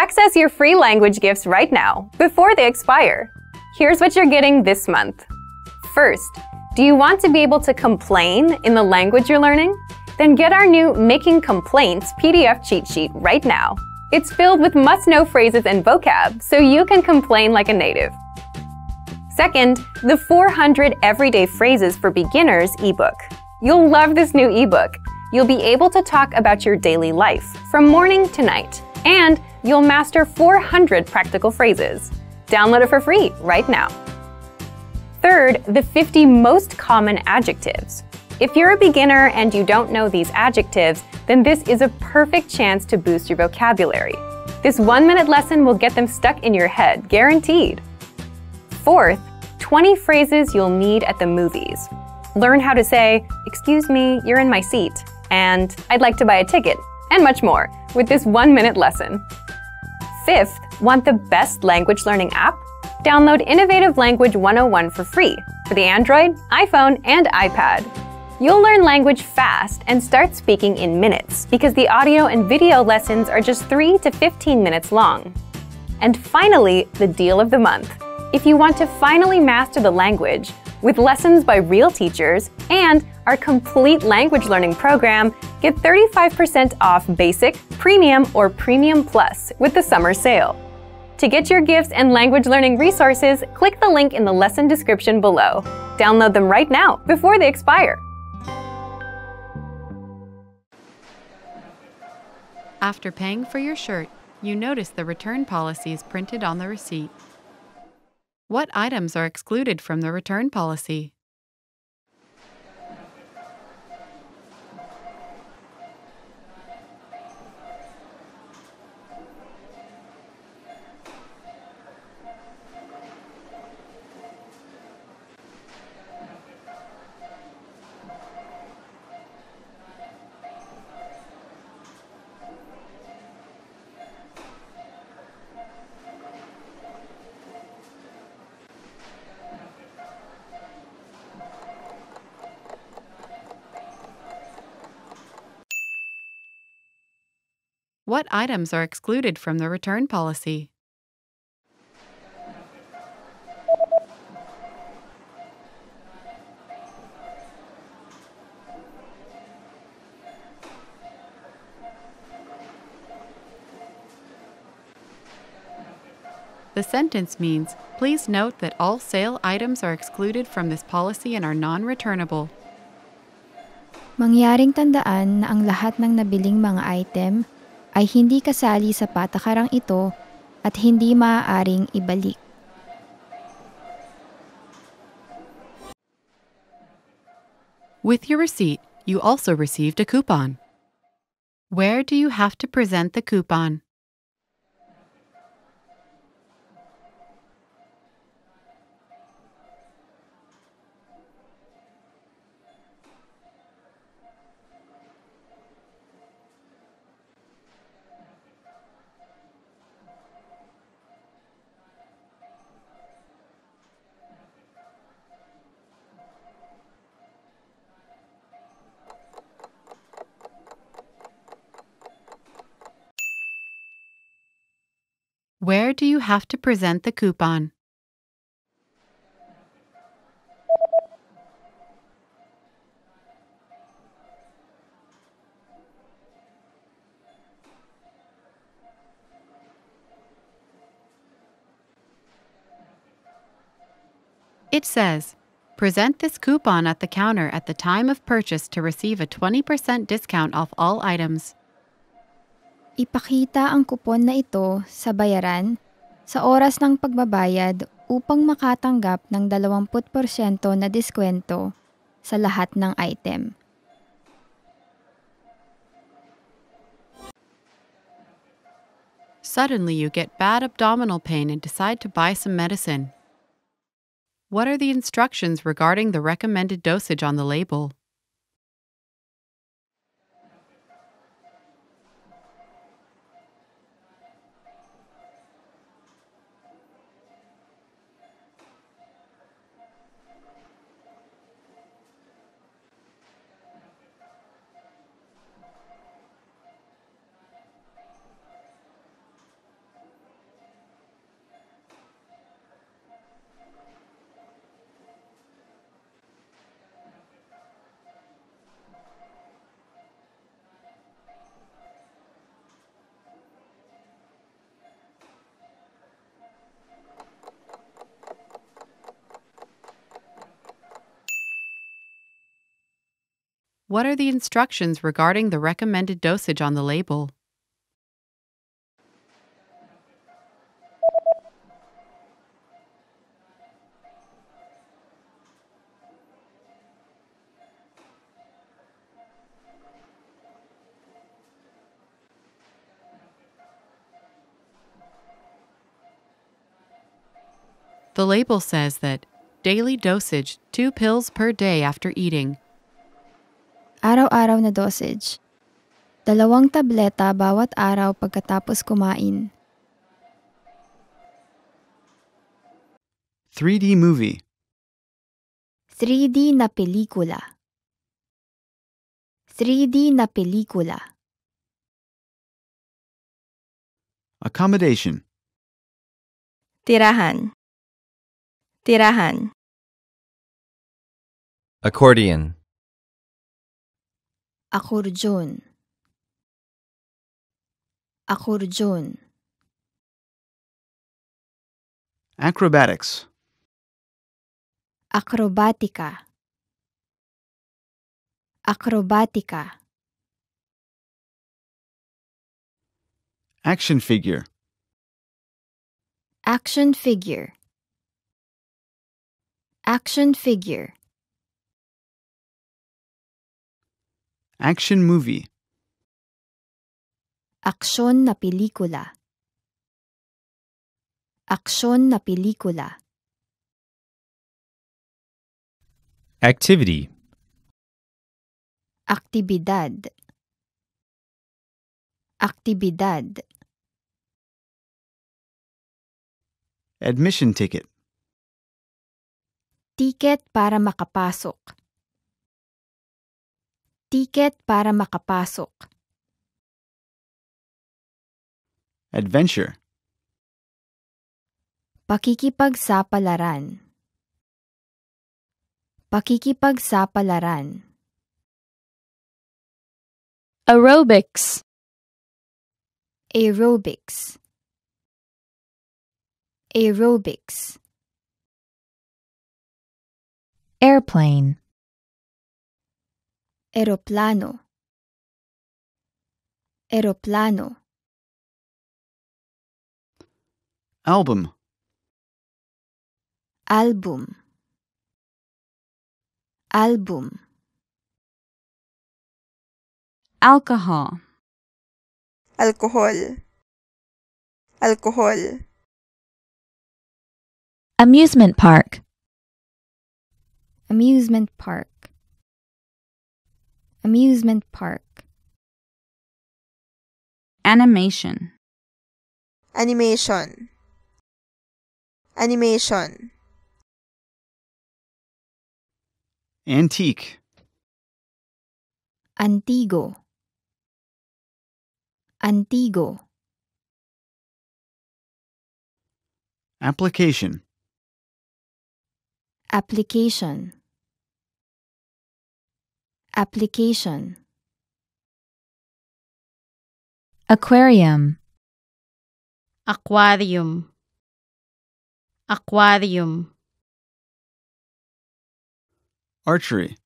Access your free language gifts right now, before they expire. Here's what you're getting this month. First, do you want to be able to complain in the language you're learning? Then get our new Making Complaints PDF cheat sheet right now. It's filled with must-know phrases and vocab, so you can complain like a native. Second, the 400 Everyday Phrases for Beginners ebook. You'll love this new ebook. You'll be able to talk about your daily life, from morning to night. And you'll master 400 practical phrases. Download it for free right now. Third, the 50 most common adjectives. If you're a beginner and you don't know these adjectives, then this is a perfect chance to boost your vocabulary. This one-minute lesson will get them stuck in your head, guaranteed. Fourth, 20 phrases you'll need at the movies. Learn how to say, excuse me, you're in my seat, and I'd like to buy a ticket, and much more, with this one-minute lesson. Fifth, want the best language learning app? Download Innovative Language 101 for free for the Android, iPhone, and iPad. You'll learn language fast and start speaking in minutes because the audio and video lessons are just 3 to 15 minutes long. And finally, the deal of the month. If you want to finally master the language, with lessons by real teachers, and our complete language learning program, get 35% off Basic, Premium, or Premium Plus with the summer sale. To get your gifts and language learning resources, click the link in the lesson description below. Download them right now before they expire. After paying for your shirt, you notice the return policy is printed on the receipt. What items are excluded from the return policy? What items are excluded from the return policy? The sentence means, please note that all sale items are excluded from this policy and are non-returnable. Mangyaring tandaan na ang lahat ng nabiling mga item ay hindi kasali sa patakarang ito at hindi maaaring ibalik. With your receipt, you also received a coupon. Where do you have to present the coupon? have to present the coupon. It says, Present this coupon at the counter at the time of purchase to receive a 20% discount off all items. Ipakita ang kupon na ito sa bayaran sa oras ng pagbabayad upang makatanggap ng 20% na diskwento sa lahat ng item. Suddenly, you get bad abdominal pain and decide to buy some medicine. What are the instructions regarding the recommended dosage on the label? What are the instructions regarding the recommended dosage on the label? The label says that daily dosage 2 pills per day after eating araw-araw na dosage. Dalawang tableta bawat araw pagkatapos kumain. 3D movie 3D na pelikula 3D na pelikula Accommodation Tirahan Tirahan Accordion akordeon akordeon acrobatics acrobatica acrobatica action figure action figure action figure Action movie. Aksyon na pelikula. Aksyon na pelikula. Activity. Aktibidad. Aktibidad. Admission ticket. Ticket para makapasok. Ticket para makapasok. Adventure. Pakikipagsapalaran. Pakikipagsapalaran. Aerobics. Aerobics. Aerobics. Airplane. Aeroplano. Aeroplano. Album. Album. Album. Alcohol. Alcohol. Alcohol. Amusement park. Amusement park amusement park. Animation. Animation. Animation. Antique. Antigo. Antigo. Application. Application. Application Aquarium Aquarium Aquarium Archery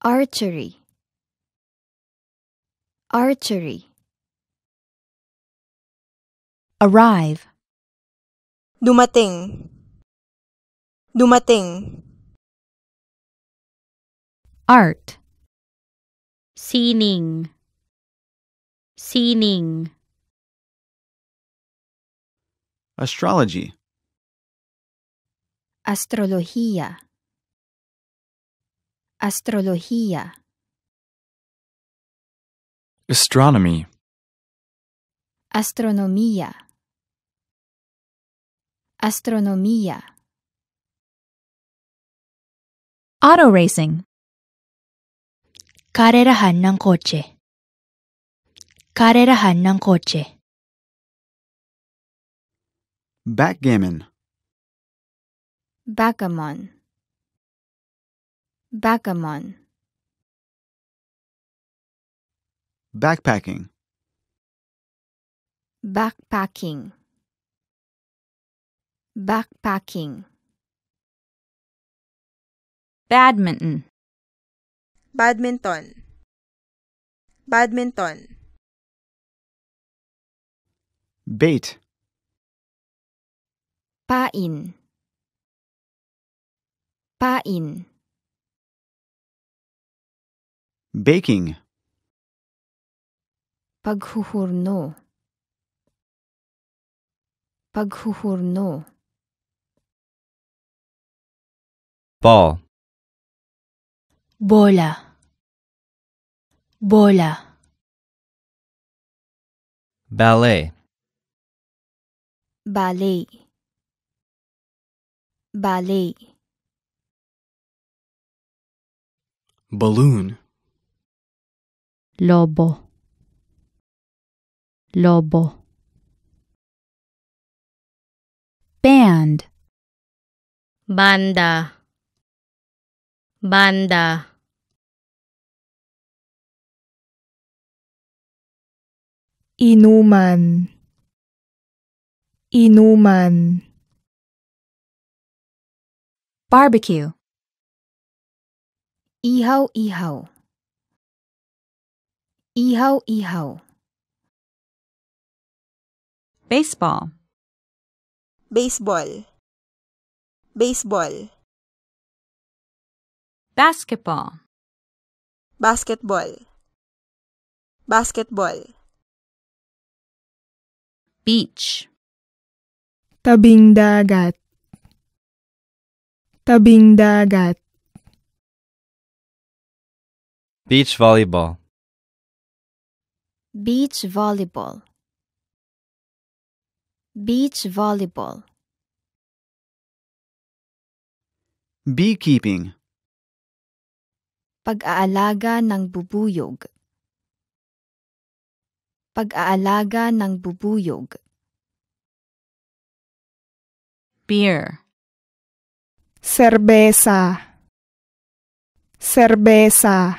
Archery Archery Arrive Dumating Dumating art sining sining astrology astrología astrología astronomy astronomía astronomía auto racing Karerahan ng kotse. Karerahan ng kotse. Backgammon. Backgammon. Backgammon. Backpacking. Backpacking. Backpacking. Badminton badminton badminton bait pain pain baking paghuhurno paghuhurno ball bola bola ballet ballet ballet balloon lobo lobo band banda banda inuman inuman barbecue ihaw ihaw ihaw ihaw baseball baseball baseball basketball basketball basketball Beach. Tabing dagat. Tabing dagat. Beach volleyball. Beach volleyball. Beach volleyball. Beekeeping. Pag-aalaga ng bubuyog. Pag-aalaga ng bubuyog. Beer. Serbesa. Serbesa.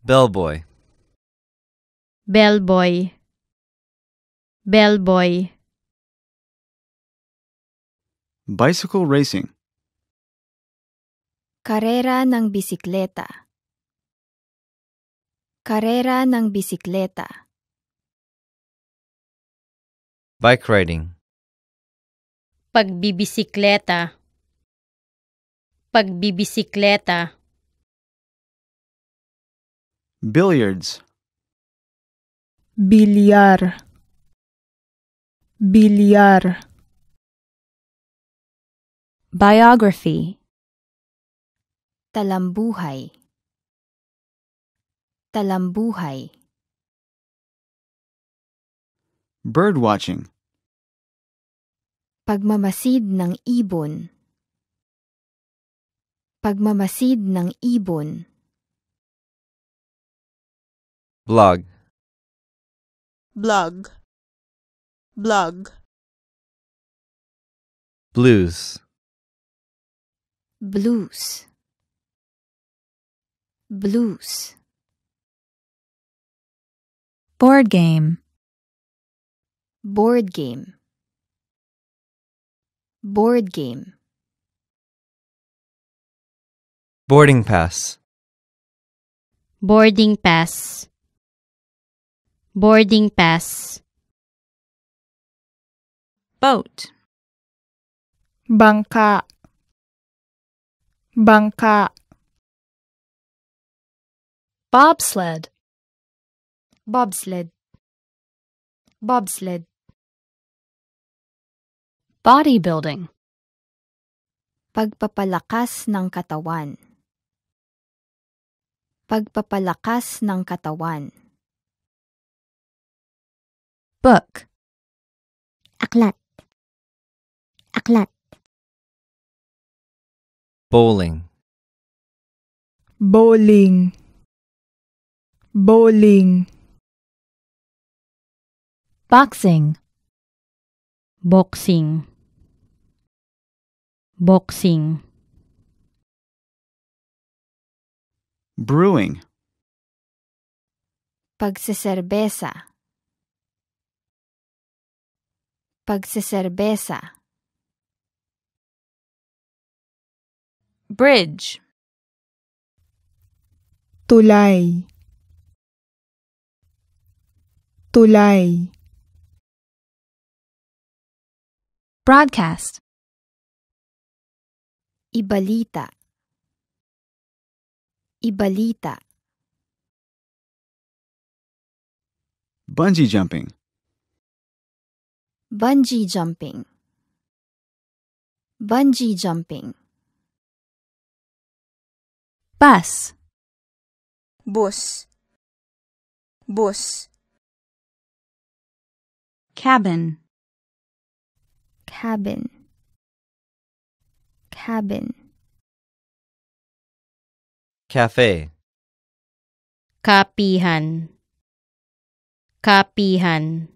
Bellboy. Bellboy. Bellboy. Bicycle racing. Karera ng bisikleta. Karera ng bisikleta. Bike riding. Pagbibisikleta. Pagbibisikleta. Billiards. Bilyar. Bilyar. Biography. Talambuhay. Talambuhay Birdwatching Pagmamasid ng ibon Pagmamasid ng ibon Blog Blog Blog Blues Blues Blues Board game. Board game. Board game. Boarding pass. Boarding pass. Boarding pass. Boat. Bangka. Bangka. Bobsled bobsled bobsled bodybuilding pagpapalakas ng katawan pagpapalakas ng katawan book aklat aklat bowling bowling bowling boxing boxing boxing brewing pagseserbesa pagseserbesa bridge tulay tulay Broadcast. Ibalita. Ibalita. Bungee jumping. Bungee jumping. Bungee jumping. Bus. Bus. Bus. Cabin cabin cabin cafe kapihan kapihan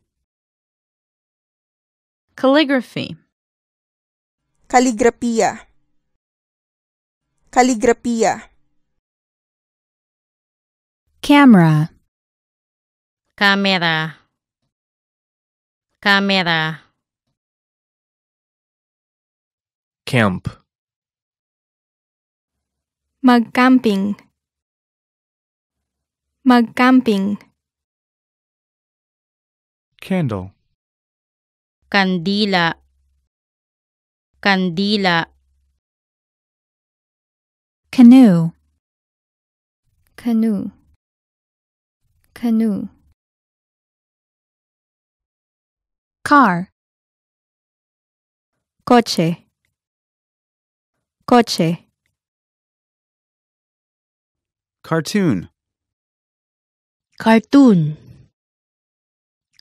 calligraphy Kaligrapiya. Kaligrapiya. Camera. Camera. Camera. Camp Mag-camping Mag-camping Candle Candila Candila Canoe Canoe Canoe Car Coche Coche. Cartoon. Cartoon.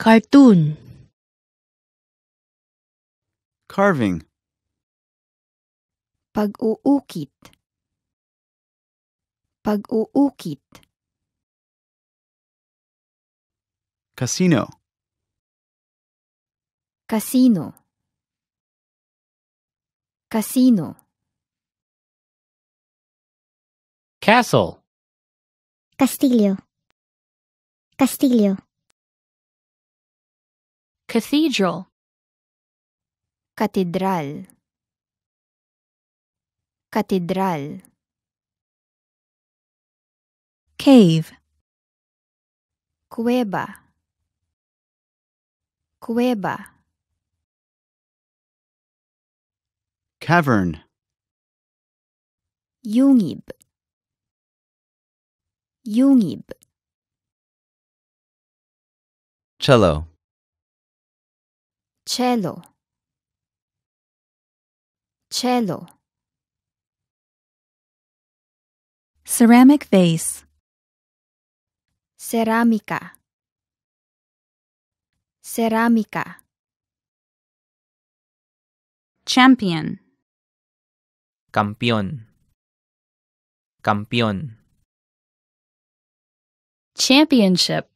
Cartoon. Carving. Pag-uukit. Pag-uukit. Casino. Casino. Casino. Castle. Castillo. Castillo. Cathedral. Catedral. Catedral. Cave. Cueva. Cueva. Cavern. Jungib. Yungib, cello cello cello ceramic vase cerámica cerámica champion campeón campeón Championship.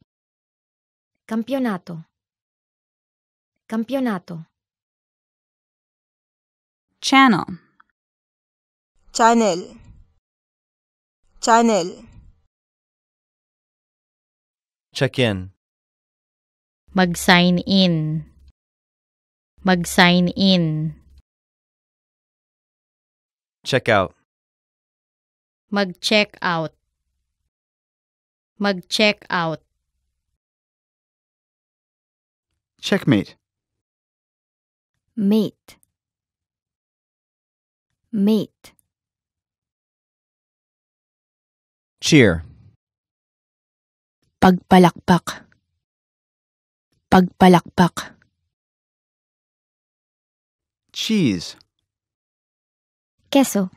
Campeonato. Campeonato. Channel. Channel. Channel. Check in. Mag-sign in. Mag-sign in. Check out. Mag-check out. Mag-check out. Checkmate. Mate. Mate. Cheer. Pagpalakpak. Pagpalakpak. Cheese. Queso.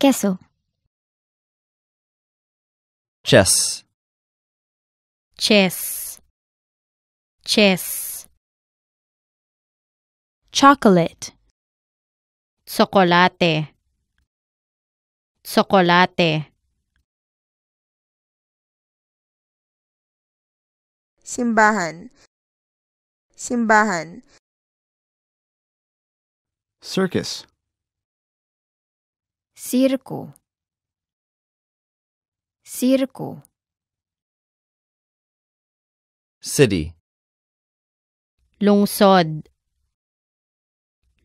Queso chess chess chess chocolate chocolate chocolate simbahan simbahan circus circo Circo. City. Lungsod.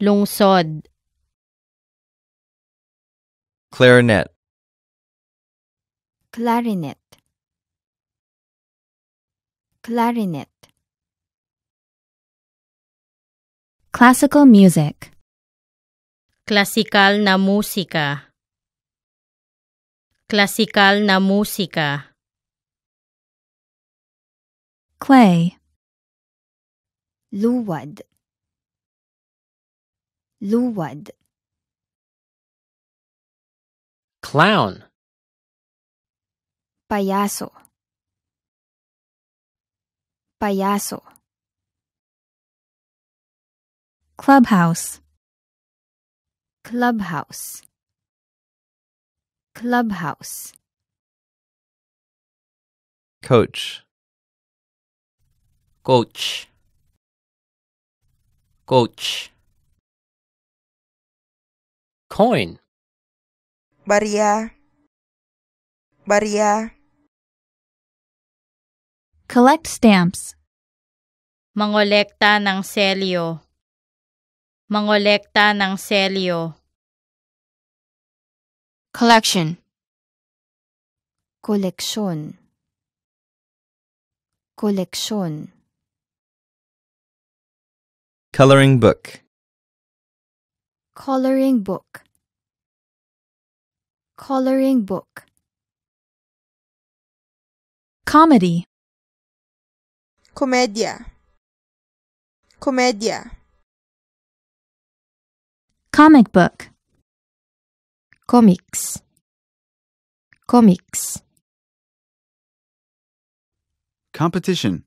Lungsod. Clarinet. Clarinet. Clarinet. Classical music. Classical na musika. Klasikal na musika. Clay. Luwad. Luwad. Clown. Payaso. Payaso. Clubhouse. Clubhouse. clubhouse. Coach. Coach. Coach. Coin. Barya. Barya. Collect stamps. Mangolekta ng selyo. Mangolekta ng selyo collection collection collection coloring book coloring book coloring book comedy commedia commedia comic book comics comics competition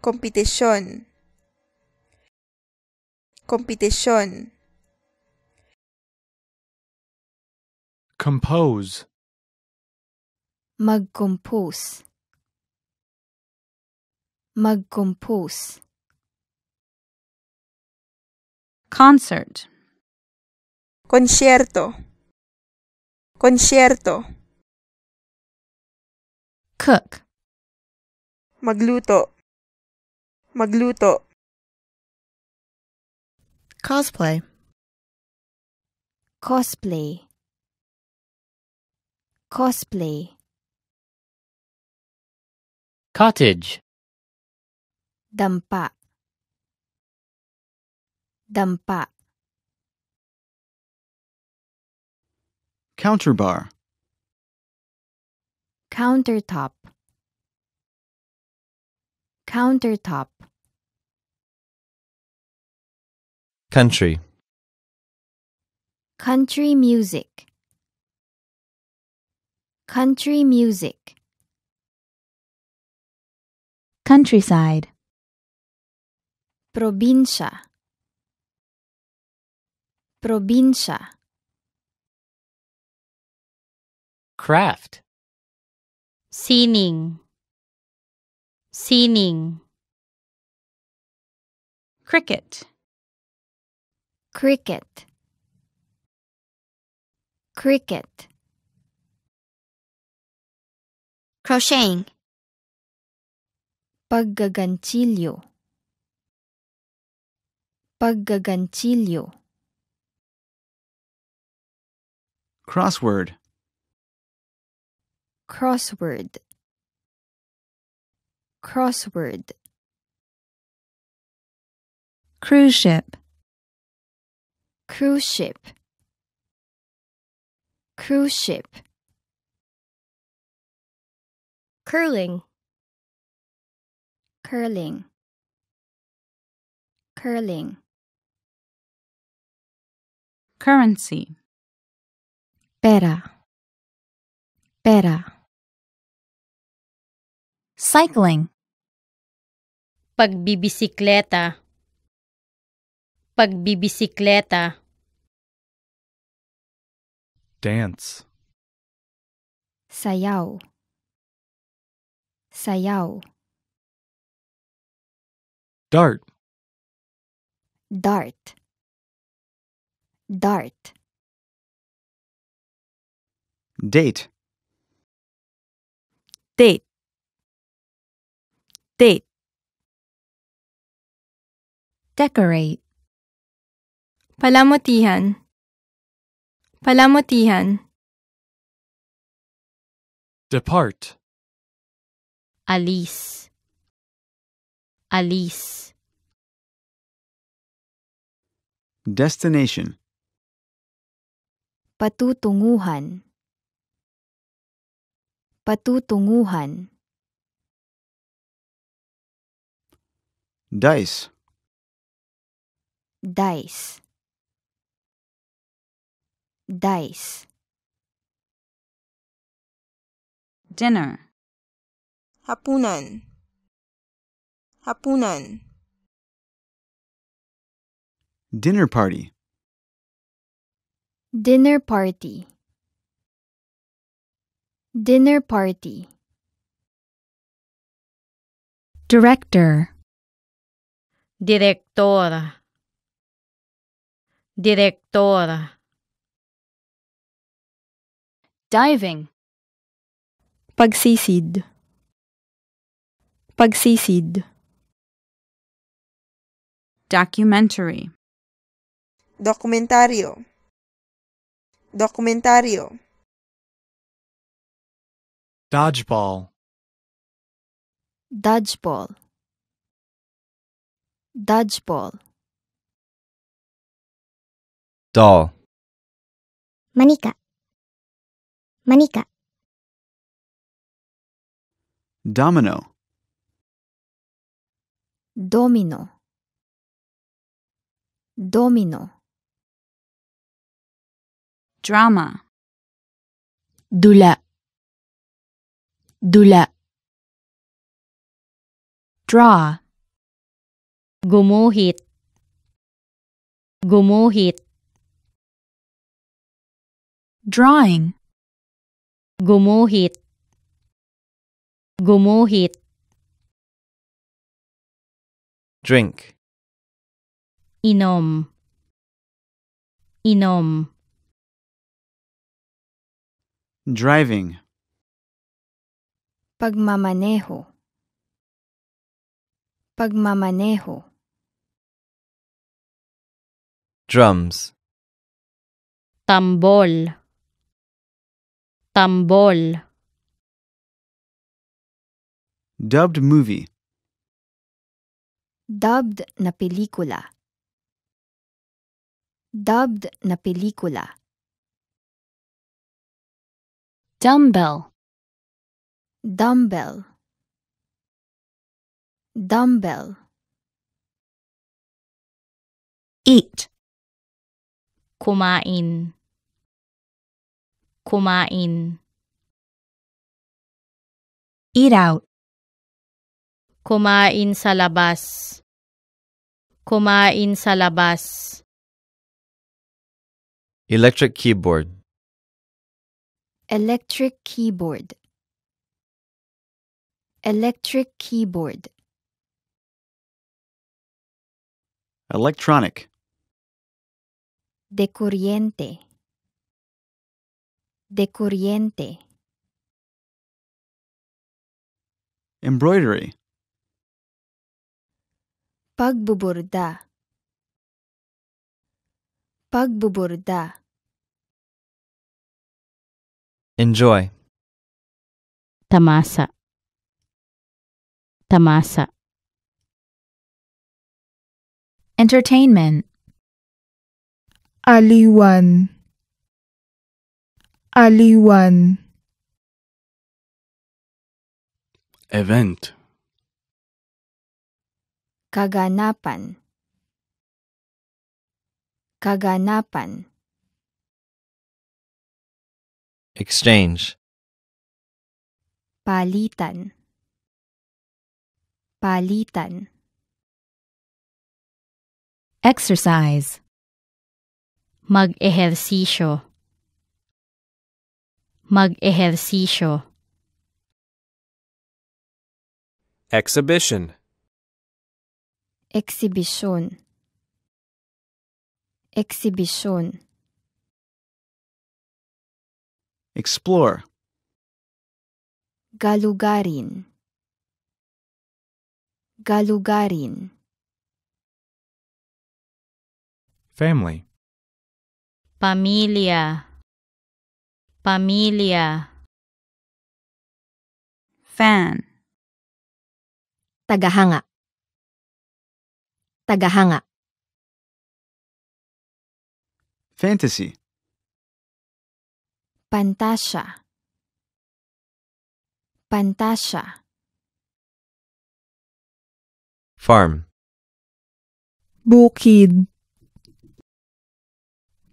competition competition compose magcompose magcompose concert concierto concierto cook magluto magluto cosplay cosplay cosplay cottage dampa dampa Counterbar. Countertop. Countertop. Country. Country music. Country music. Countryside. Provincia. Provincia. craft. Sining, sining. Cricket, cricket, cricket. Crocheting. Paggaganchilyo. Paggaganchilyo. Crossword crossword crossword cruise ship cruise ship cruise ship curling curling curling currency better Pera. Cycling. Pagbibisikleta. Pagbibisikleta. Dance. Sayaw. Sayaw. Dart. Dart. Dart. Date. date date decorate palamutihan palamutihan depart alis alis destination patutunguhan Patutunguhan Dice Dice Dice Dinner Hapunan Hapunan Dinner party Dinner party Dinner party. Director. Directora. Directora. Diving. Pagsisid. Pagsisid. Documentary. Documentario. Documentario. Dodgeball. Dodgeball. Dodgeball. Doll. Manika. Manika. Domino. Domino. Domino. Drama. Dula. Dula. Draw. Gumuhit. Gumuhit. Drawing. Gumuhit. Gumuhit. Drink. Inom. Inom. Driving. Pagmamaneho Pagmamaneho Drums Tambol Tambol Dubbed movie Dubbed na pelikula Dubbed na pelikula Dumbbell dumbbell dumbbell eat kumain kumain eat out kumain sa labas kumain sa labas electric keyboard electric keyboard Electric keyboard. Electronic. De corriente. De corriente. Embroidery. Pagbuburda. Pagbuburda. Enjoy. Tamasa. tamasa. Entertainment Aliwan Aliwan Event Kaganapan Kaganapan Exchange Palitan Palitan. Exercise. Mag-ehersisyo. Mag-ehersisyo. Exhibition. Exhibition. Exhibition. Explore. Galugarin. Galugarin Family Pamilya Pamilya Fan Tagahanga Tagahanga Fantasy Pantasha. Pantasha. Farm. Bukid.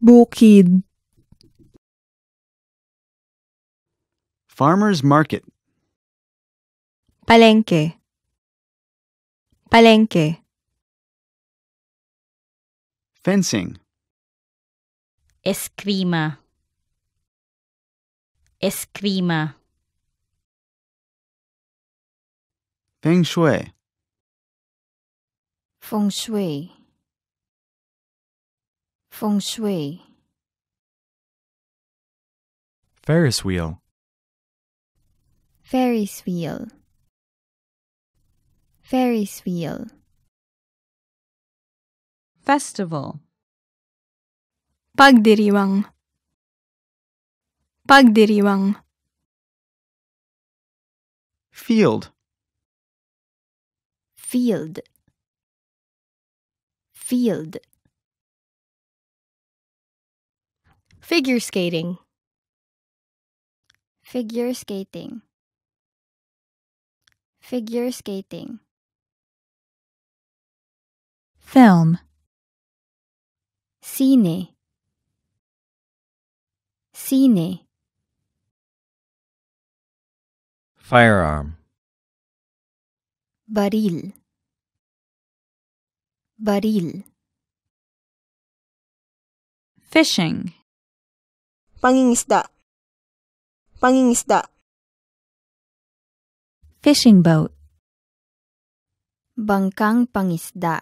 Bukid. Farmer's Market. Palenque. Palenque. Fencing. Escrima. Escrima. Feng Shui. Feng Shui Feng Shui Ferris wheel Ferris wheel Ferris wheel Festival Pagdiriwang Pagdiriwang Field Field field. Figure skating. Figure skating. Figure skating. Film. Cine. Cine. Firearm. Baril baril fishing pangingisda pangingisda fishing boat bangkang pangisda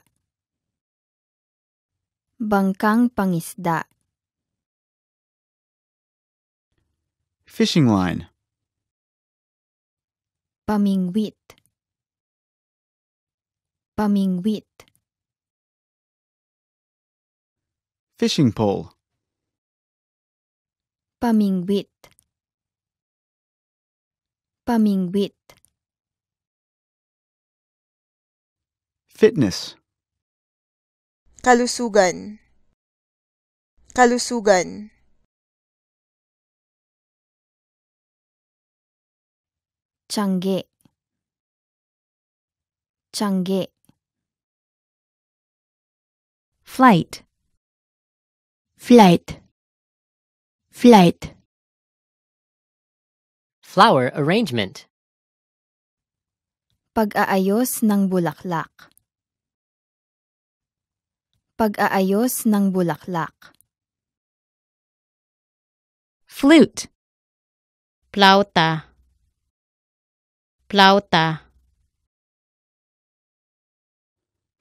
bangkang pangisda fishing line pamingwit pamingwit Fishing pole. Pamingwit. Pamingwit. Fitness. Kalusugan. Kalusugan. Changge. Changge. Flight flight flight flower arrangement pag-aayos ng bulaklak pag-aayos ng bulaklak flute plauta plauta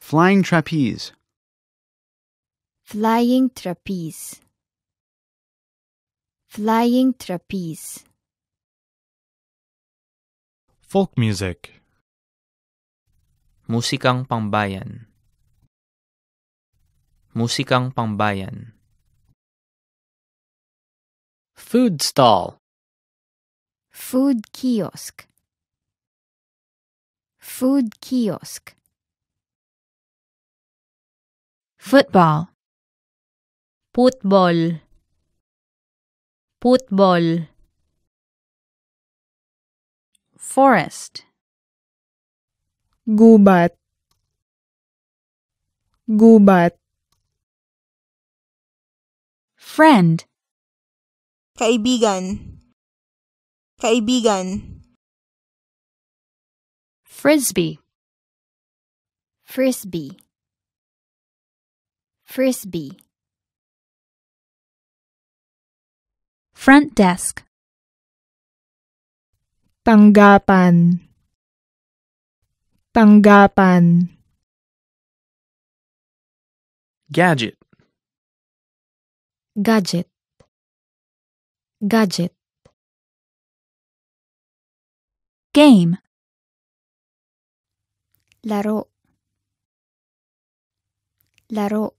flying trapeze Flying trapeze. Flying trapeze. Folk music. Musikang pambayan. Musikang pambayan. Food stall. Food kiosk. Food kiosk. Football. Football Football Forest Gubat Gubat Friend Kaibigan Kaibigan Frisbee Frisbee Frisbee Front desk. Tanggapan. Tanggapan. Gadget. Gadget. Gadget. Game. Laro. Laro.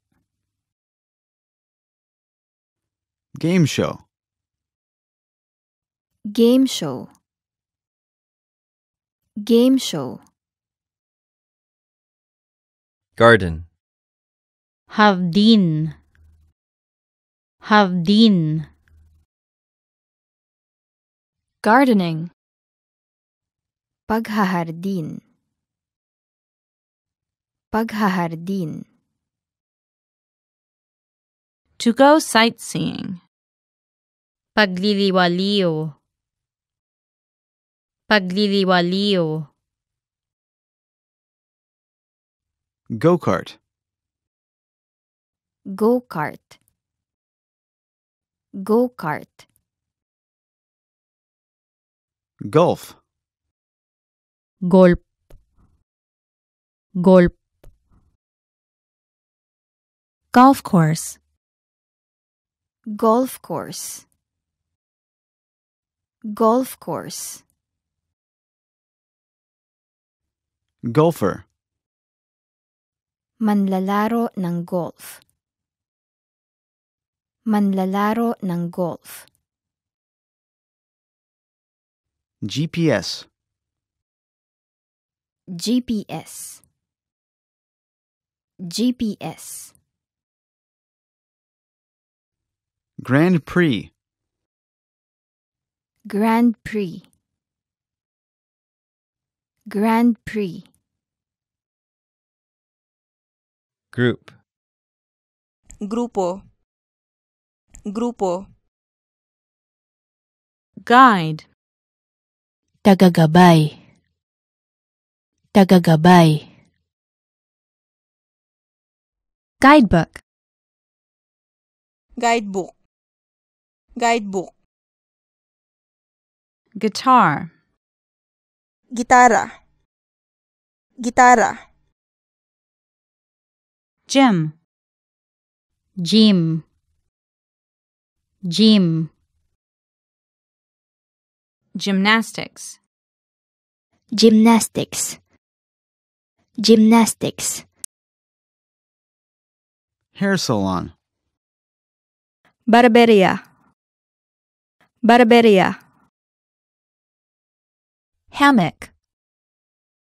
Game show game show game show garden have din have din gardening paghahardin paghahardin to go sightseeing pagliliwaliw Pagliliwaliw. Go-kart. Go-kart. Go-kart. Golf. Golf. Golf. Golf course. Golf course. Golf course. Golfer Manlalaro ng golf Manlalaro ng golf GPS GPS GPS Grand Prix Grand Prix Grand Prix Group Grupo Grupo Guide Tagagabay Tagagabay Guidebook Guidebook Guidebook Guitar Gitara. Gitara. Gym. Gym. Gym. Gymnastics. Gymnastics. Gymnastics. Hair salon. Barberia. Barberia hammock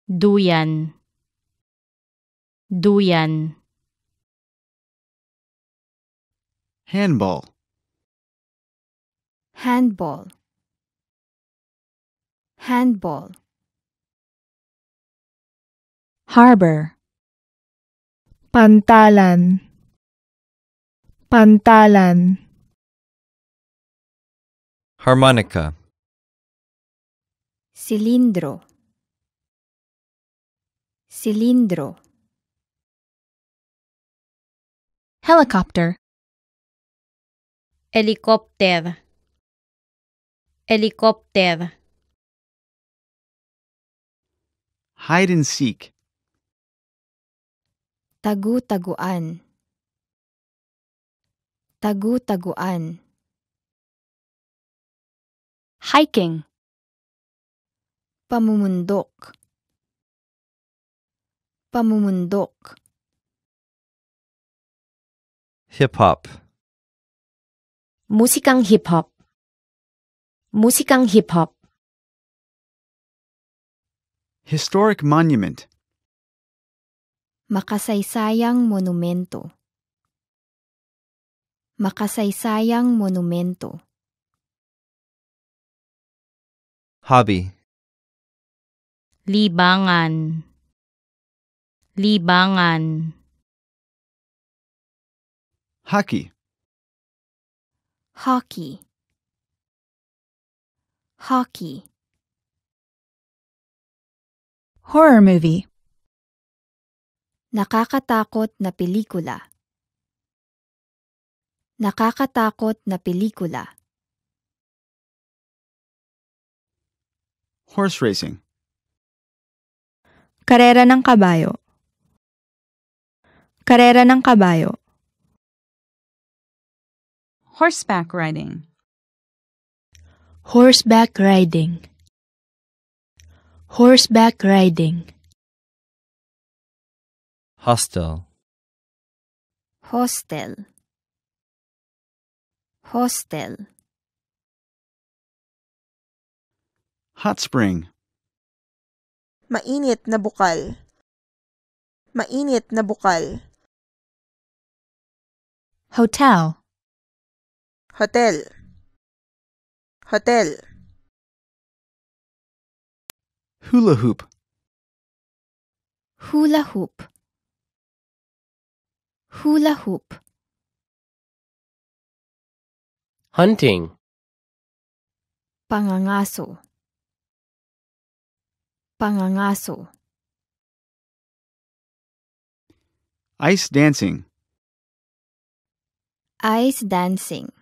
duyan duyan handball handball handball harbor pantalan pantalan harmonica cilindro cilindro helicopter helicóptero helicóptero hide and seek tagu-taguan tagu-taguan hiking pamumundok pamumundok hip hop musikang hip hop musikang hip hop historic monument makasaysayang monumento makasaysayang monumento hobby libangan libangan hockey hockey hockey horror movie nakakatakot na pelikula nakakatakot na pelikula horse racing Karera ng kabayo. Karera ng kabayo. Horseback riding. Horseback riding. Horseback riding. Hostel. Hostel. Hostel. Hot spring. mainit na bukal, mainit na bukal. Hotel, hotel, hotel, hula hoop, hula hoop, hula hoop, hunting, pangangaso. Pangangaso. Ice dancing. Ice dancing.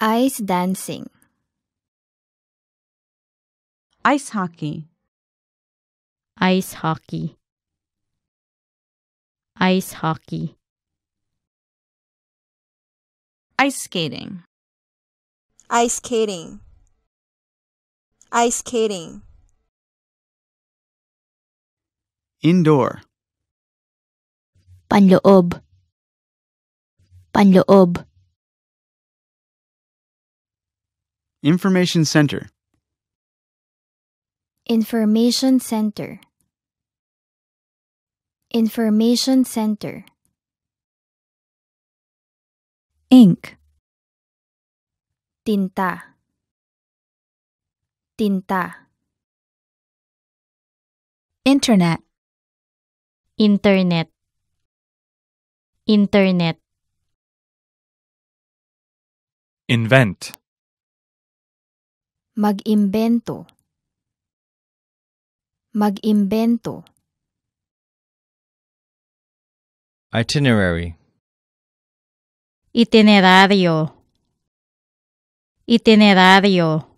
Ice dancing. Ice hockey. Ice hockey. Ice hockey. Ice skating. Ice skating. Ice skating. Indoor. Panloob. Panloob. Information Center. Information Center. Information Center. Ink. Tinta. Tinta. Internet. Internet. Internet. Invent. Mag-imbento. Mag-imbento. Itinerary. Itinerario. Itinerario.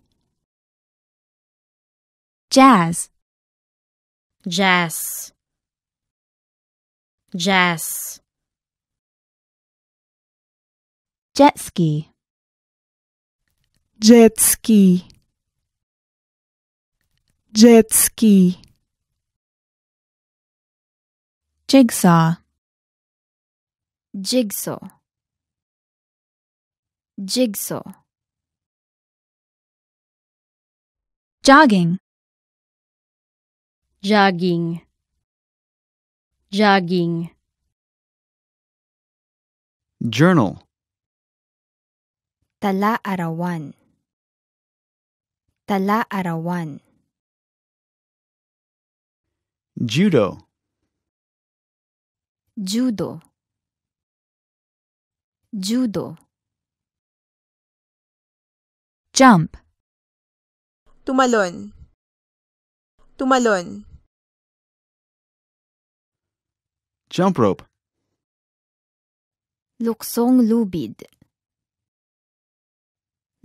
jazz jazz jazz jet ski jet ski jet ski jigsaw jigsaw jigsaw jogging jogging jogging journal tala-arawan tala-arawan judo judo judo jump tumalon tumalon Jump rope. Luxong lubid.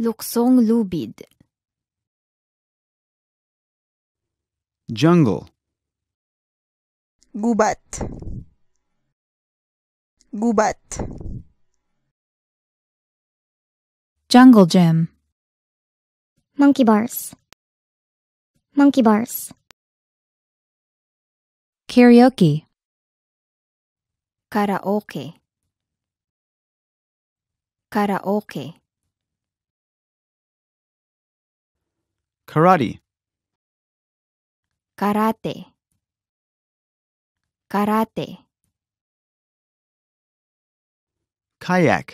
Luxong lubid. Jungle. Gubat. Gubat. Jungle gym. Monkey bars. Monkey bars. Karaoke karaoke karaoke karate karate karate kayak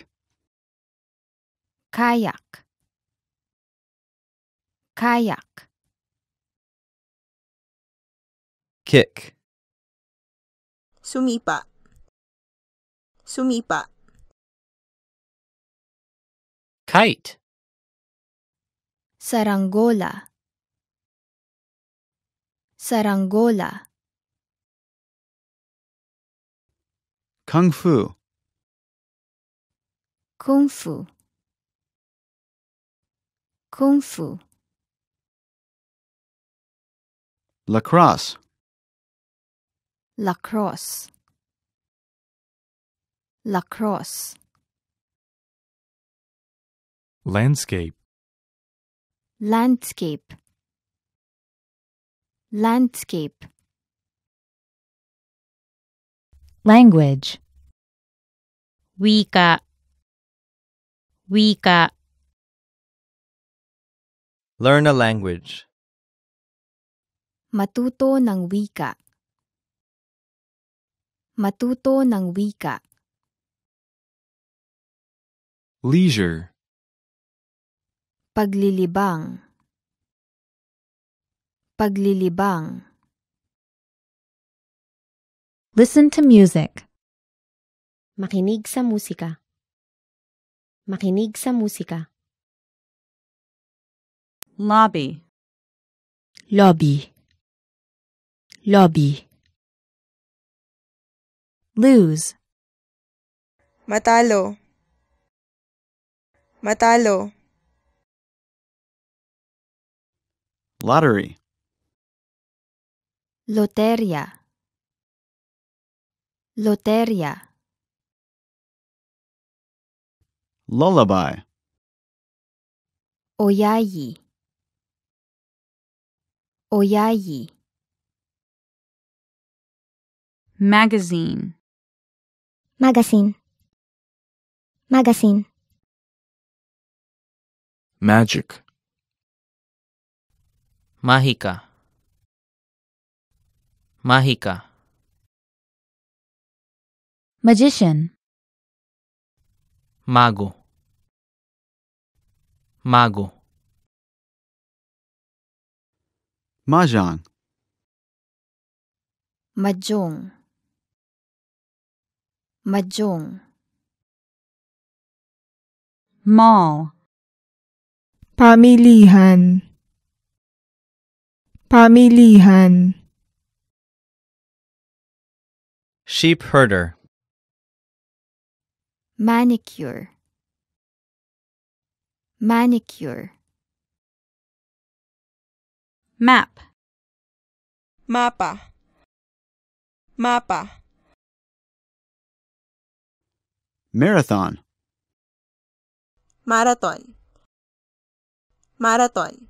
kayak kayak kick sumipa sumipa kite sarangola sarangola kung fu kung fu kung fu lacrosse lacrosse lacrosse landscape landscape landscape language weaker weaker learn a language matuto ng wika matuto ng wika Leisure Paglilibang Paglilibang Listen to music. Makinig sa musika. Makinig sa musika. Lobby Lobby Lobby Lose Matalo Matalo. Lottery. Loteria. Loteria. Lullaby. Oyayi. Oyayi. Magazine. Magazine. Magazine. Magic. Mágica. Mágica. Magician. Mago. Mago. Mahjong. Mahjong. Mahjong. Mall pamilihan pamilihan sheep herder manicure manicure map mapa mapa marathon marathon Marathon.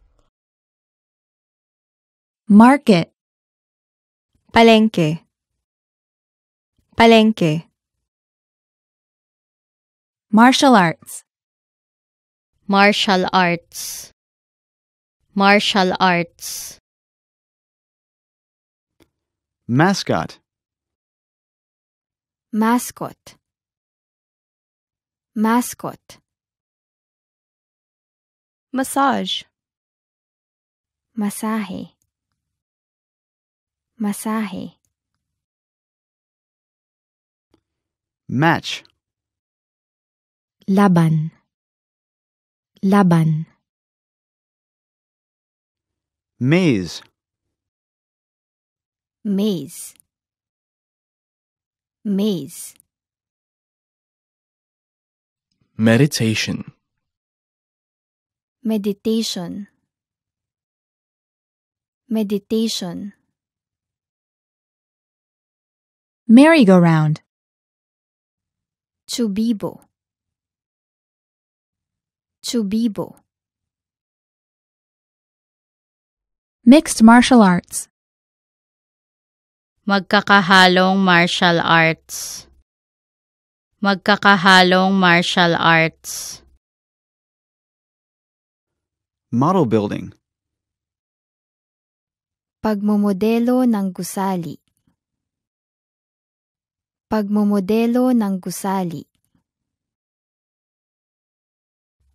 Market. Palenque. Palenque. Martial arts. Martial arts. Martial arts. Mascot. Mascot. Mascot. Massage. Masahe. Masahe. Match. Laban. Laban. Maze. Maze. Maze. Meditation. Meditation Meditation Merry-go-round Chubibo Chubibo Mixed martial arts Magkakahalong martial arts Magkakahalong martial arts Model building. Pagmomodelo ng gusali. Pagmomodelo ng gusali.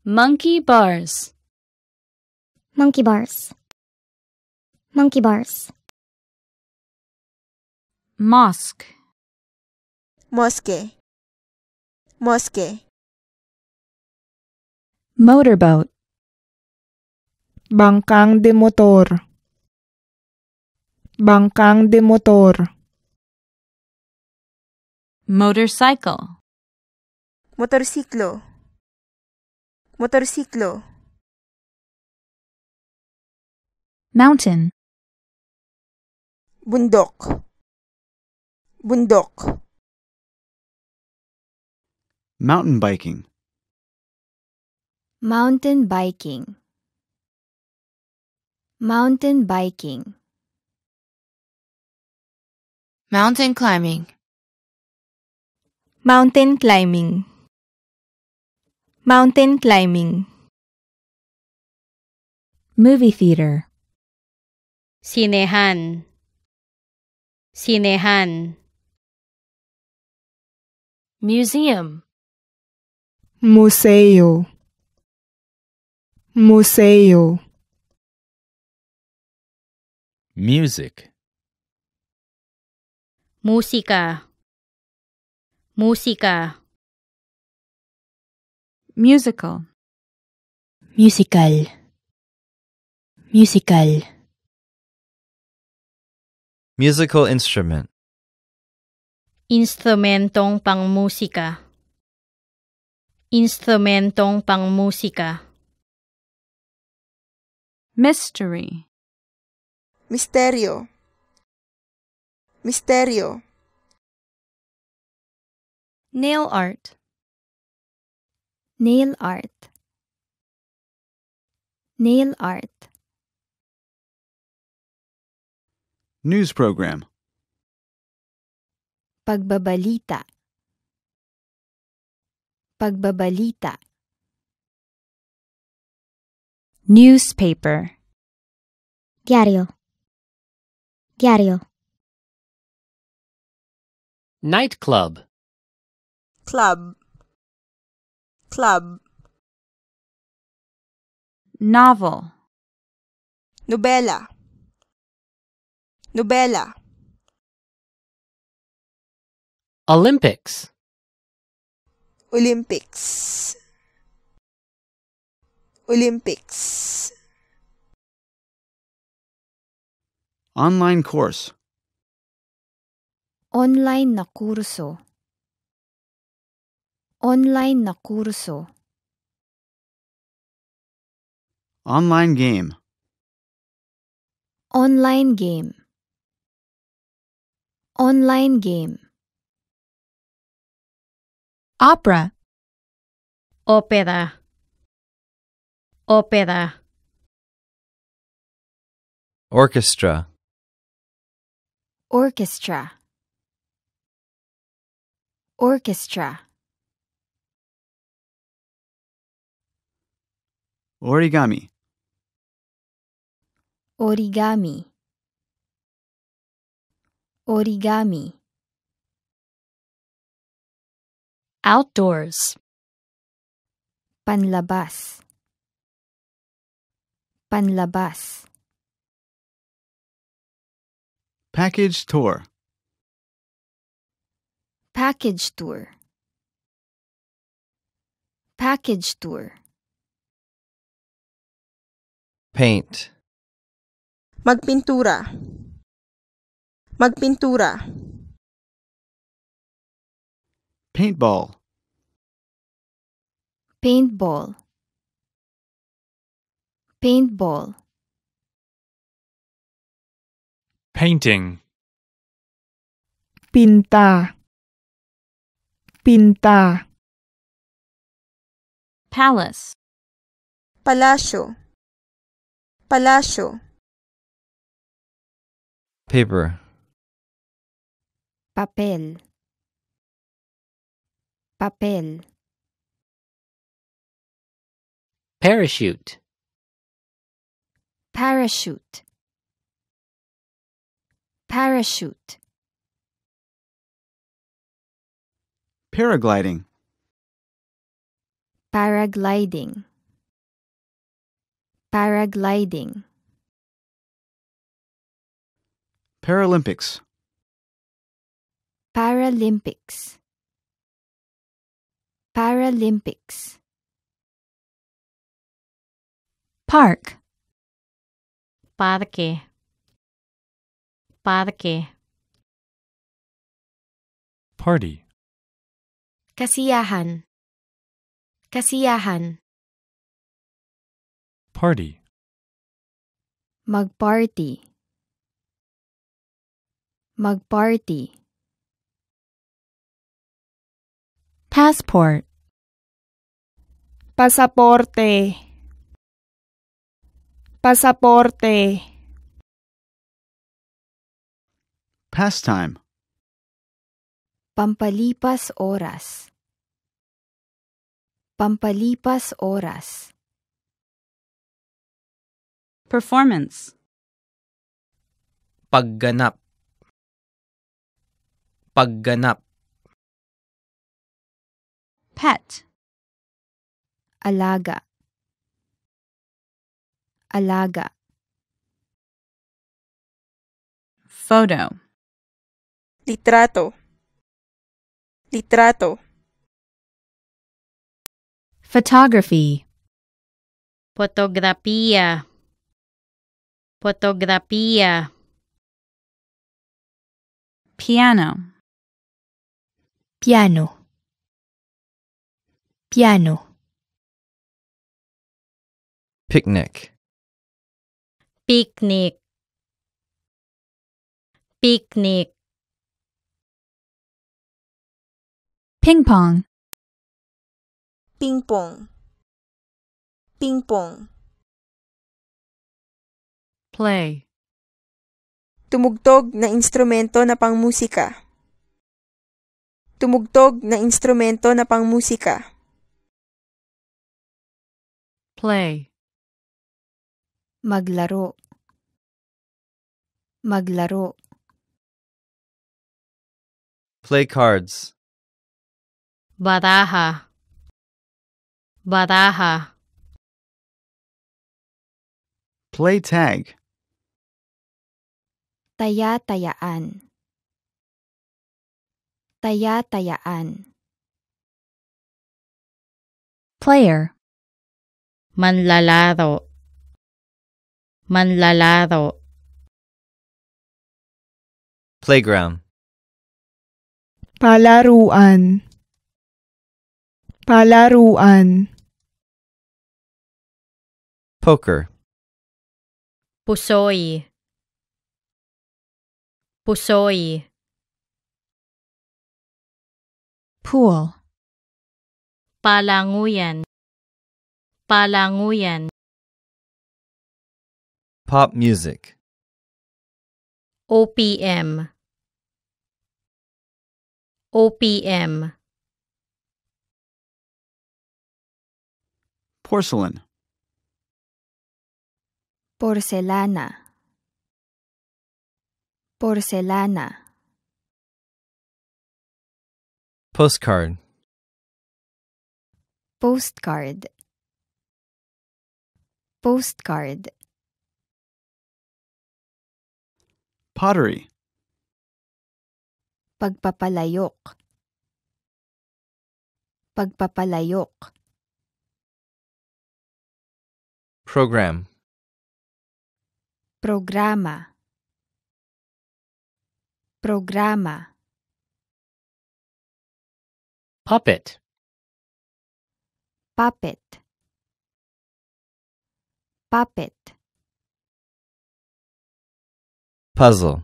Monkey bars. Monkey bars. Monkey bars. Mosque. Mosque. Mosque. Motorboat. Bangkang de motor. Bangkang de motor. Motorcycle. Motorsiklo. Motorsiklo. Mountain. Bundok. Bundok. Mountain biking. Mountain biking. Mountain biking. Mountain climbing. Mountain climbing. Mountain climbing. Movie theater. Sinehan. Sinehan. Museum. Museo. Museo. Music. Música. Música. Musical. Musical. Musical. Musical instrument. Instrumentong pangmusika. Instrumentong pangmusika. Mystery. Misterio. Misterio. Nail art. Nail art. Nail art. News program. Pagbabalita. Pagbabalita. Newspaper. Diario. Diario. Nightclub. Club. Club. Novel. Novela. Novela. Olympics. Olympics. Olympics. Online course. Online na kurso. Online na kurso. Online game. Online game. Online game. Opera. Opera. Opera. Orchestra. Orchestra Orchestra Origami Origami Origami Outdoors Panlabas Panlabas Package tour. Package tour. Package tour. Paint. Magpintura. Magpintura. Paintball. Paintball. Paintball. Painting. Pintar. Pintar. Palace. Palacio. Palacio. Paper. Papel. Papel. Parachute. Parachute parachute paragliding paragliding paragliding paralympics paralympics paralympics park parque parque. Party. Kasiyahan. Kasiyahan. Party. Magparty. Magparty. Passport. Pasaporte. Pasaporte. Pastime. Pampalipas oras. Pampalipas oras. Performance. Pagganap. Pagganap. Pet. Alaga. Alaga. Photo. Litrato. Litrato. Photography. Fotografía. Fotografía. Piano. Piano. Piano. Picnic. Picnic. Picnic. Ping pong. Ping pong. Ping pong. Play. Tumugtog na instrumento na pangmusika. Tumugtog na instrumento na pangmusika. Play. Maglaro. Maglaro. Play cards. Badaha, Badaha. Play tag. Taya-tayaan. Taya-tayaan. Player. Manlalado. Manlalado. Playground. Palaruan. Palaruan Poker Pusoy Pusoy Pool Palanguyan Palanguyan Pop music OPM OPM Porcelain. Porcelana. Porcelana. Postcard. Postcard. Postcard. Pottery. Pagpapalayok. Pagpapalayok. Program. Programa. Programa. Puppet. Puppet. Puppet. Puzzle.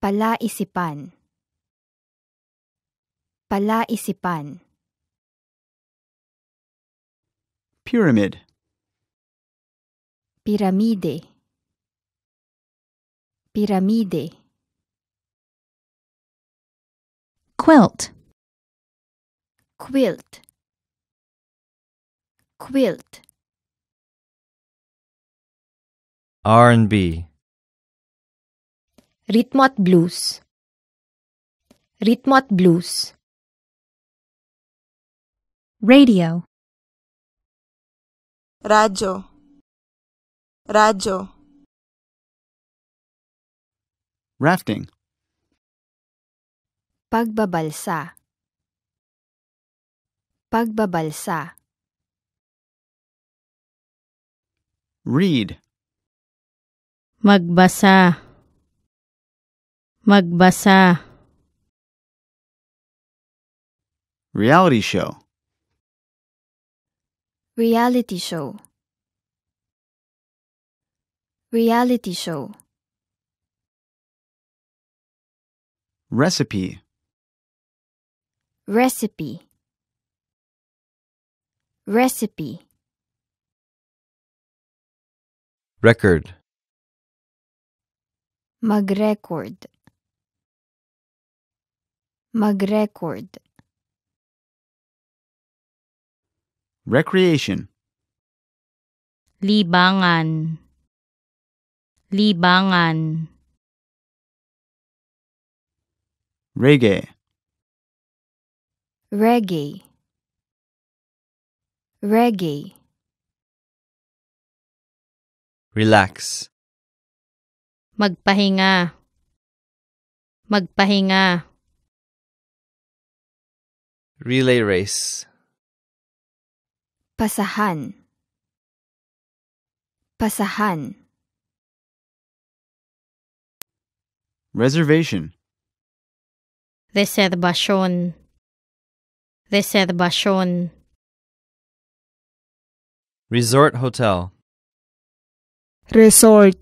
Palaisipan. Palaisipan. Pyramid. Piramide. Piramide. Quilt. Quilt. Quilt. R&B. Ritmat blues. Ritmat blues. Radio. Rajo. Rajo. rafting pagbabalsa pagbabalsa read magbasa magbasa reality show Reality show. Reality show. Recipe. Recipe. Recipe. Record. Mag-record. Mag-record. Recreation Libangan Libangan Reggae Reggae Reggae Relax Magpahinga Magpahinga Relay race Pasahan Pasahan Reservation Reservation Reservation Resort Hotel Resort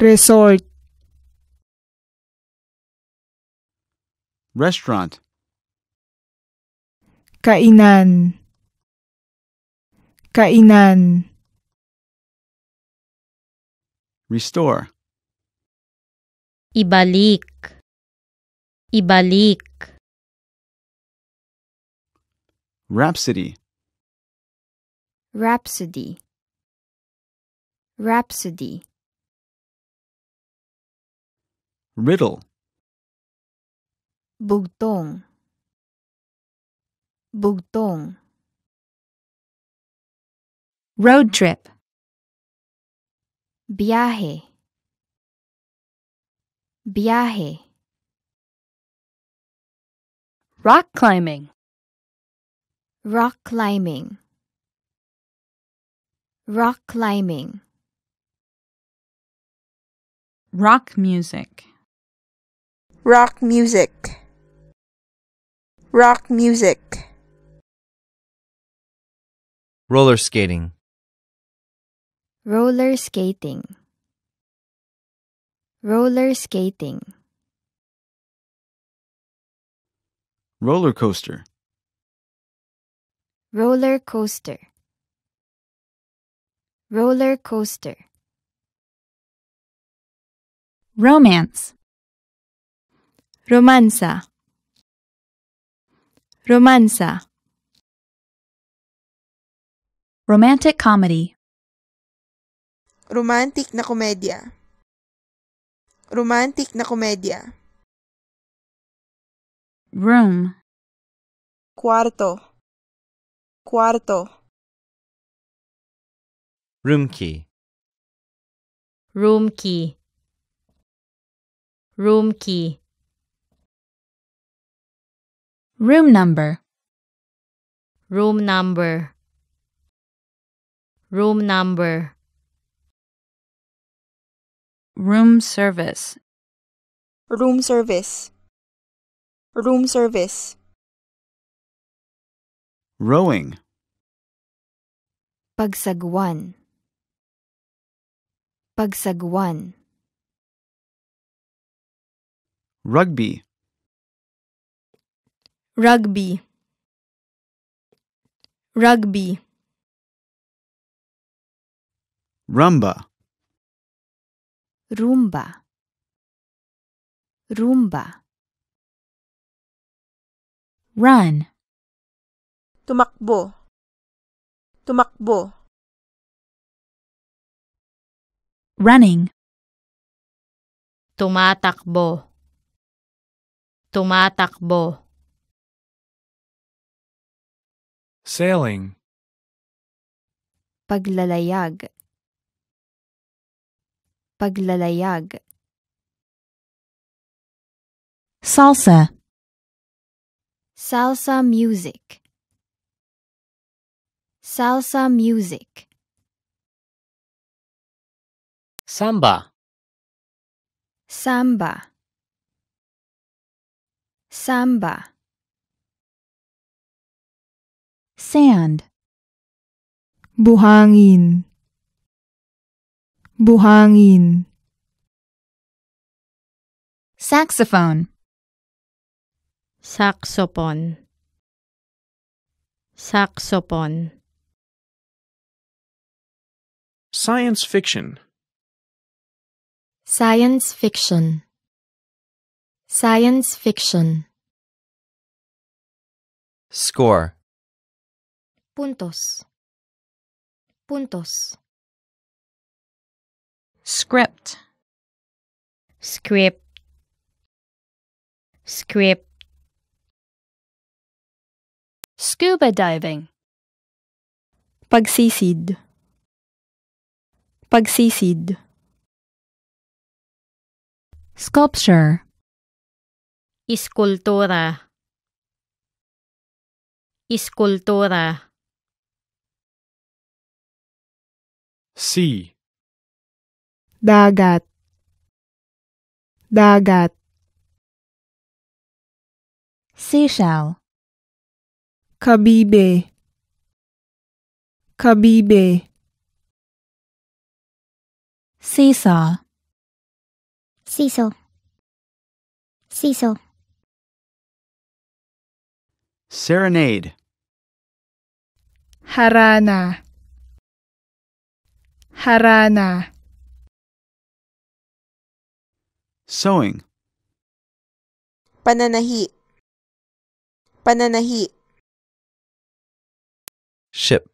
Resort Restaurant kainan kainan restore ibalik ibalik rhapsody rhapsody rhapsody riddle bugtong Bugtong. Road trip. Biyahe. Biyahe. Rock climbing. Rock climbing. Rock climbing. Rock music. Rock music. Rock music roller skating roller skating roller skating roller coaster roller coaster roller coaster romance romanza romanza Romantic comedy. Romantic na komedya. Romantic na komedya. Room. Cuarto. Cuarto. Room key. Room key. Room key. Room number. Room number. Room number. Room service. Room service. Room service. Rowing. Pagsagwan. Pagsagwan. Rugby. Rugby. Rugby. Rumba. Rumba. Rumba. Run. Tumakbo. Tumakbo. Running. Tumatakbo. Tumatakbo. Sailing. Paglalayag. Paglalayag Salsa Salsa music Salsa music Samba Samba Samba Sand Buhangin Buhangin Saxophone Saxophone Saxophone Science fiction Science fiction Science fiction Score Puntos Puntos script script script scuba diving pagsisid pagsisid sculpture escultura escultura C dagat dagat seashell kabibe kabibe seesaw seesaw seesaw serenade harana harana Sewing. Pananahi. Pananahi. Ship.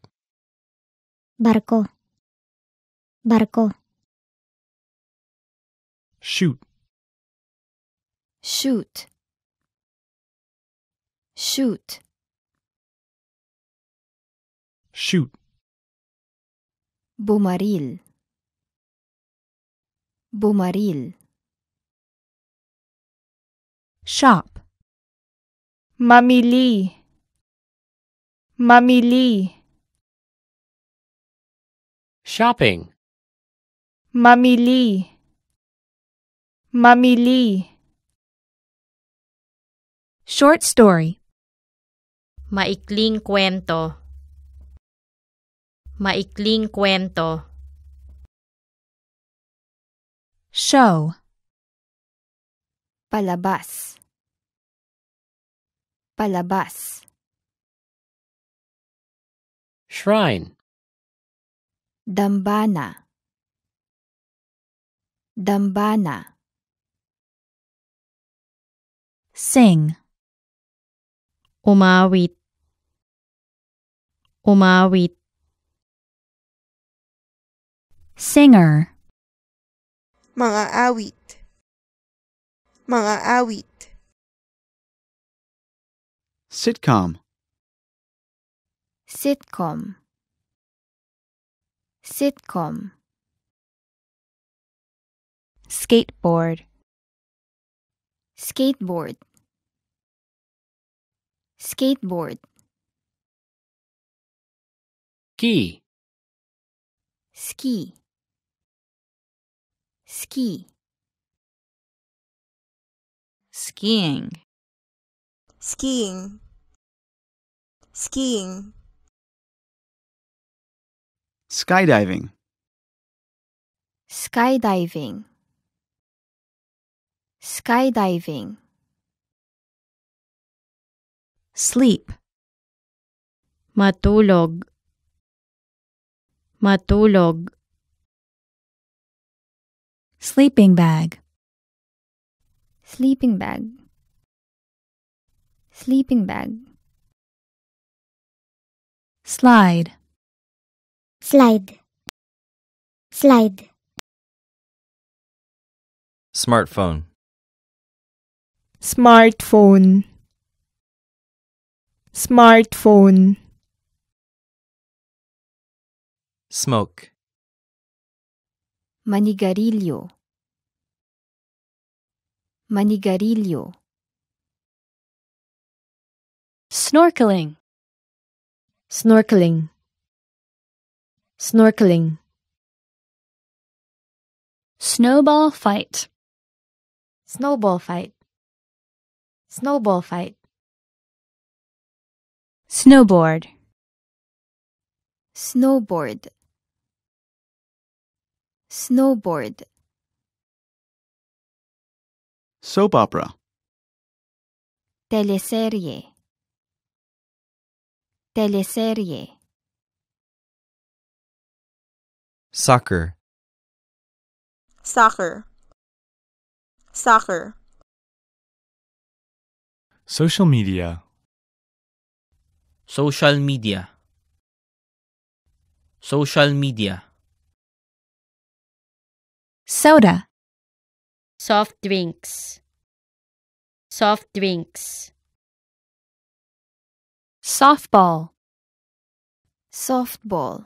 Barco. Barco. Shoot. Shoot. Shoot. Shoot. Bumaril. Bumaril shop mamili mamili shopping mamili mamili short story maikling kwento maikling kwento show Palabas. Palabas. Shrine. Dambana. Dambana. Sing. Umawit. Umawit. Singer. Mga awit. Mga awit Sitcom Sitcom Sitcom Skateboard Skateboard Skateboard Ski Ski Ski skiing skiing skiing skydiving skydiving skydiving sleep matulog matulog sleeping bag sleeping bag sleeping bag slide slide slide smartphone smartphone smartphone smoke manigarillo Manigarillo. Snorkeling. Snorkeling. Snorkeling. Snowball fight. Snowball fight. Snowball fight. Snowboard. Snowboard. Snowboard. Soap opera. Teleserie. Teleserie. Soccer. Soccer. Soccer. Social media. Social media. Social media. Soda soft drinks soft drinks softball softball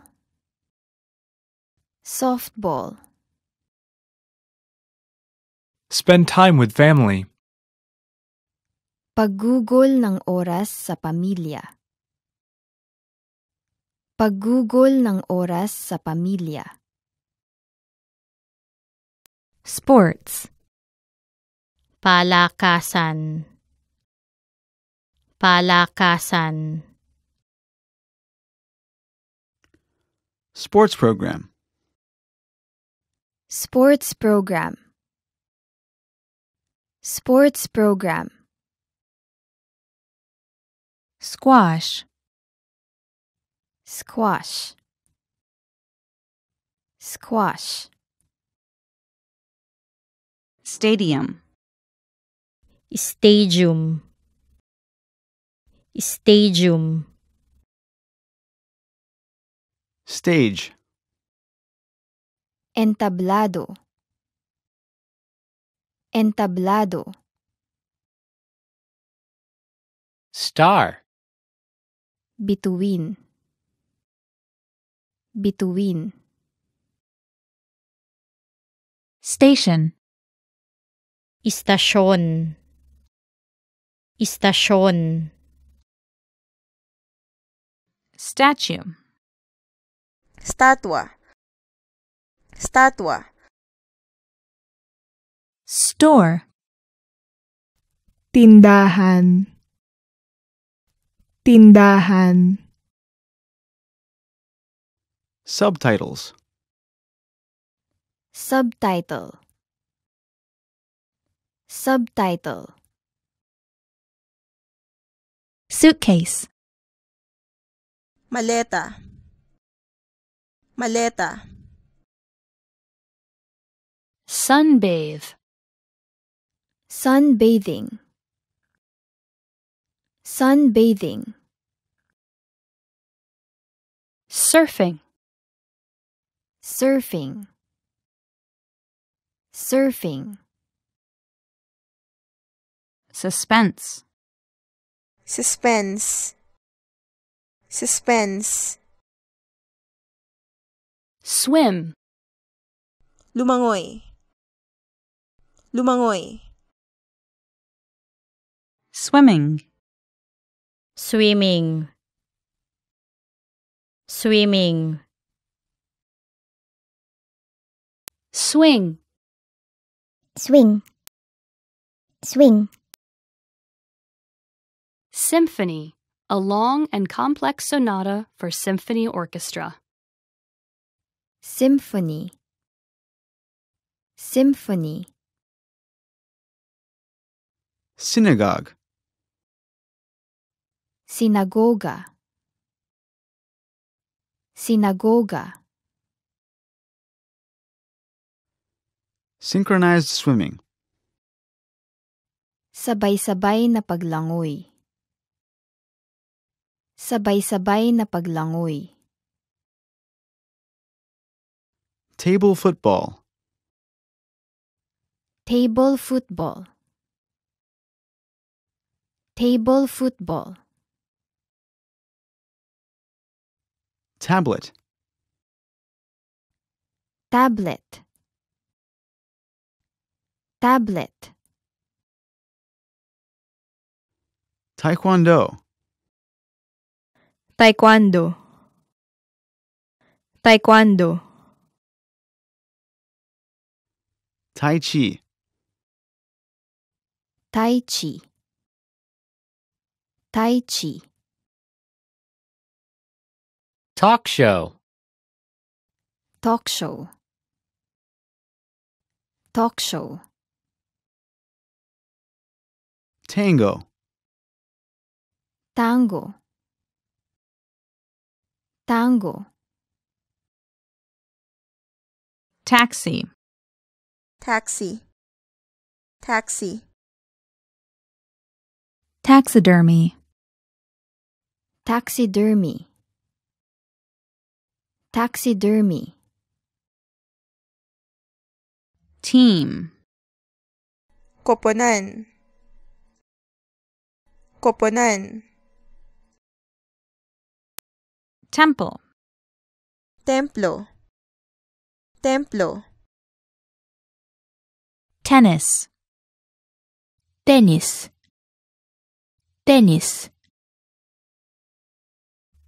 softball spend time with family Pagugol ng oras sa pamilya Pagugol ng oras sa pamilya sports palakasan palakasan sports program sports program sports program squash squash squash stadium stadium stadium stage entablado entablado star between between station istasyon Istasyon Statue Statua Statua Store Tindahan Tindahan Subtitles Subtitle Subtitle Suitcase. Maleta. Maleta. Sunbathe. Sunbathing. Sunbathing. Surfing. Surfing. Surfing. Suspense suspense suspense swim lumangoy lumangoy swimming swimming swimming swing swing swing Symphony, a long and complex sonata for symphony orchestra. Symphony. Symphony. Synagogue. Synagoga. Synagoga. Synchronized swimming. Sabay-sabay na paglangoy. Sabay-sabay na paglangoy. Table football. Table football. Table football. Tablet. Tablet. Tablet. Taekwondo. Taekwondo Taekwondo Tai Chi Tai Chi Tai Chi Talk show Talk show Talk show Tango Tango Tango. Taxi. Taxi. Taxi. Taxidermy. Taxidermy. Taxidermy. Team. Koponan. Koponan. Temple. Templo. Templo. Tennis. Tennis. Tennis.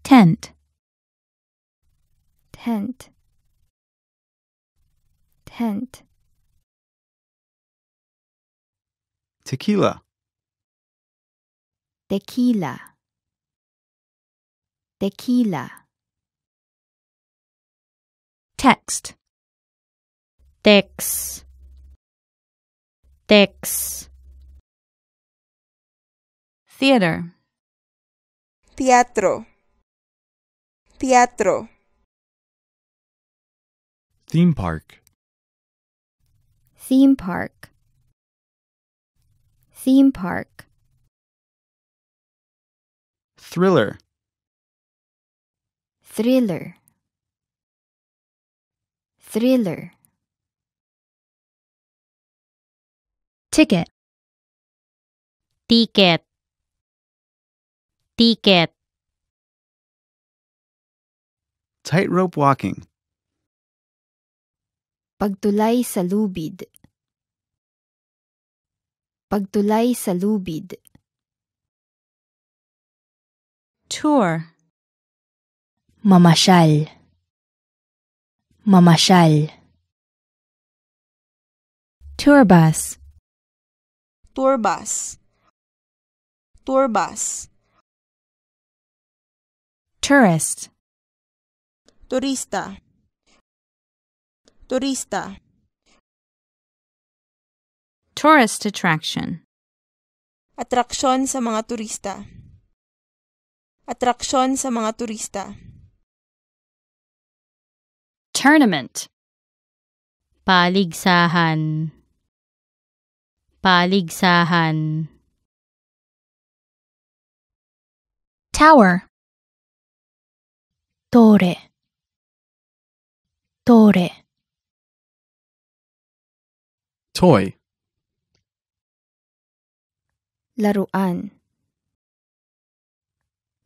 Tent. Tent. Tent. Tequila. Tequila tequila. Text. Text. Text. Theater. Teatro. Teatro. Theme park. Theme park. Theme park. Thriller thriller thriller ticket ticket ticket tightrope walking pagtulay sa lubid pagtulay sa lubid tour mamasyal mamasyal tour bus tour bus tour bus tourist turista turista tourist attraction atraksyon sa mga turista atraksyon sa mga turista Tournament. Paligsahan. Paligsahan. Tower. Tore. Tore. Toy. Laruan.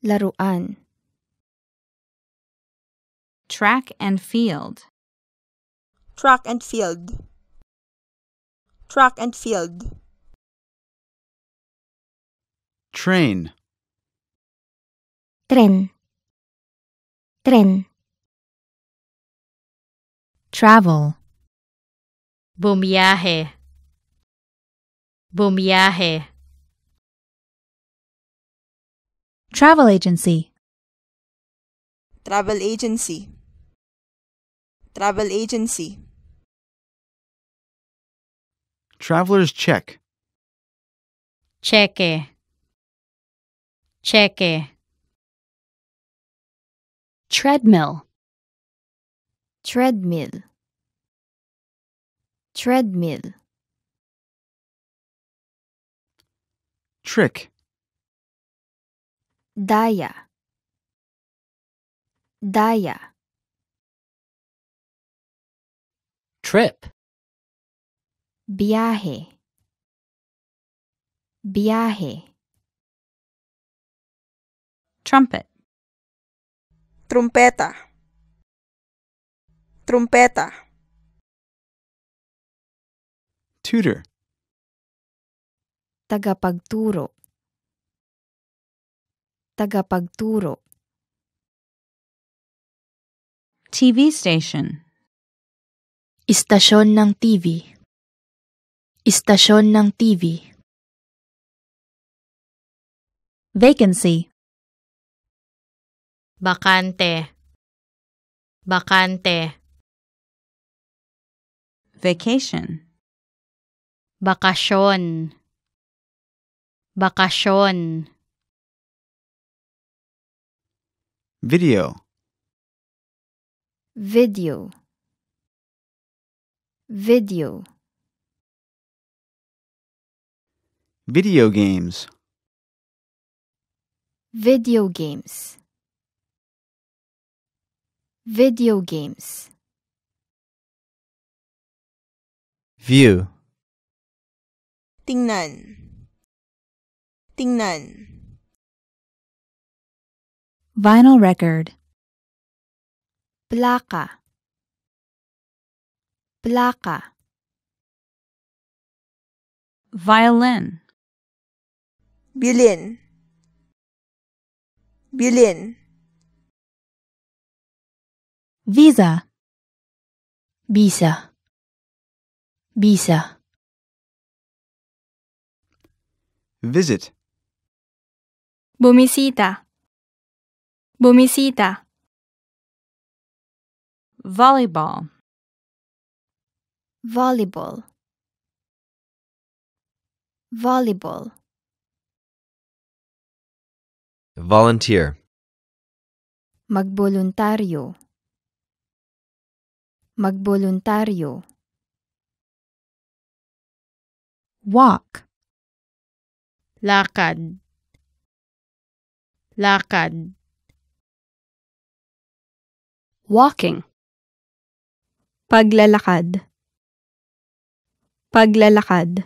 Laruan. Track and field. Track and field. Track and field. Train. Tren. Tren. Travel. Bumiaje. Bumiaje. Travel agency. Travel agency. Travel agency. Traveler's check. Cheque. Cheque. Treadmill. Treadmill. Treadmill. Trick. Daya. Daya. Trip. Viaje. Viaje. Trumpet. Trompeta. Trompeta. Tutor. Tagapagturo. Tagapagturo. TV station. Istasyon ng TV Istasyon ng TV Vacancy Bakante Bakante Vacation Bakasyon Bakasyon Video Video Video. Video games. Video games. Video games. View. Tingnan. Tingnan. Vinyl record. Blaka plaka violin violin violin visa visa visa visit bumisita bumisita volleyball volleyball volleyball volunteer magboluntaryo magboluntaryo walk lakad lakad walking paglalakad Paglalakad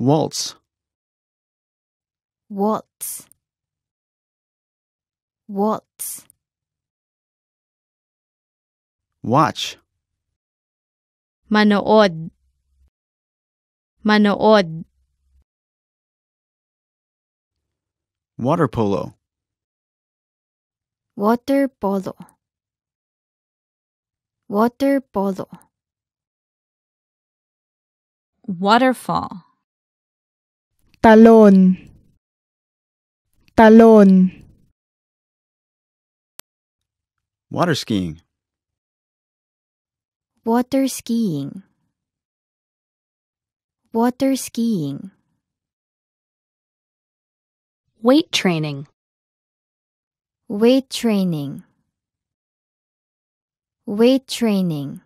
Waltz Waltz Waltz Watch Manood Manood Water polo Water polo Water polo waterfall. Talon. Talon. Water skiing. Water skiing. Water skiing. Weight training. Weight training. Weight training.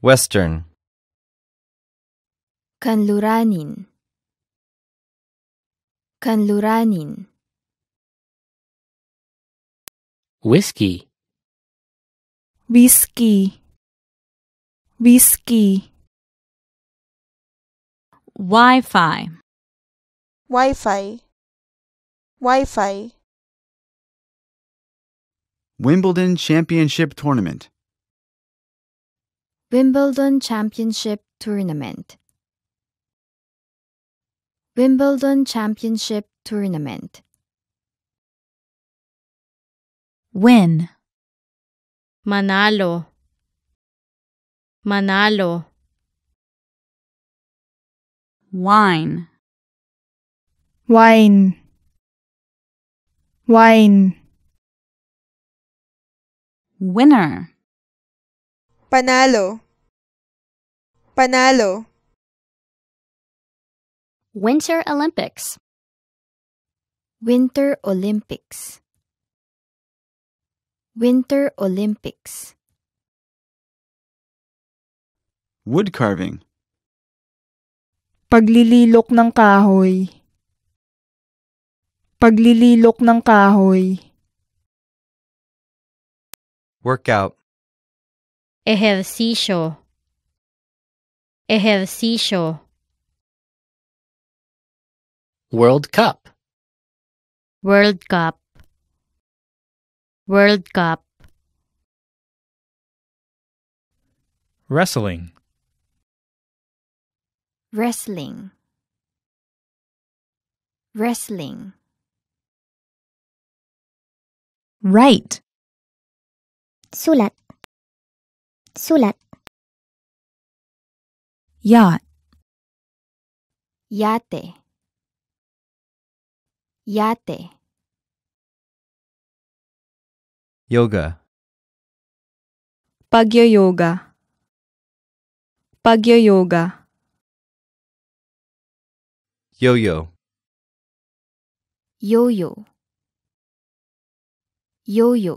Western Kanluranin Kanluranin Whiskey Whiskey Whiskey Wi-Fi Wi-Fi Wi-Fi Wimbledon Championship Tournament Wimbledon Championship Tournament Wimbledon Championship Tournament Win Manalo Manalo Wine Wine Wine Winner Panalo. Panalo. Winter Olympics. Winter Olympics. Winter Olympics. Wood carving. Paglililok ng kahoy. Paglililok ng kahoy. Workout. ejercicio, ejercicio. World Cup, World Cup, World Cup, wrestling, wrestling, wrestling. Right. Sulat Sulat Yacht Yate Yate Yoga Pagyoyoga. Pagyoyoga. Pagyo-yoga Yo-yo Yo-yo Yo-yo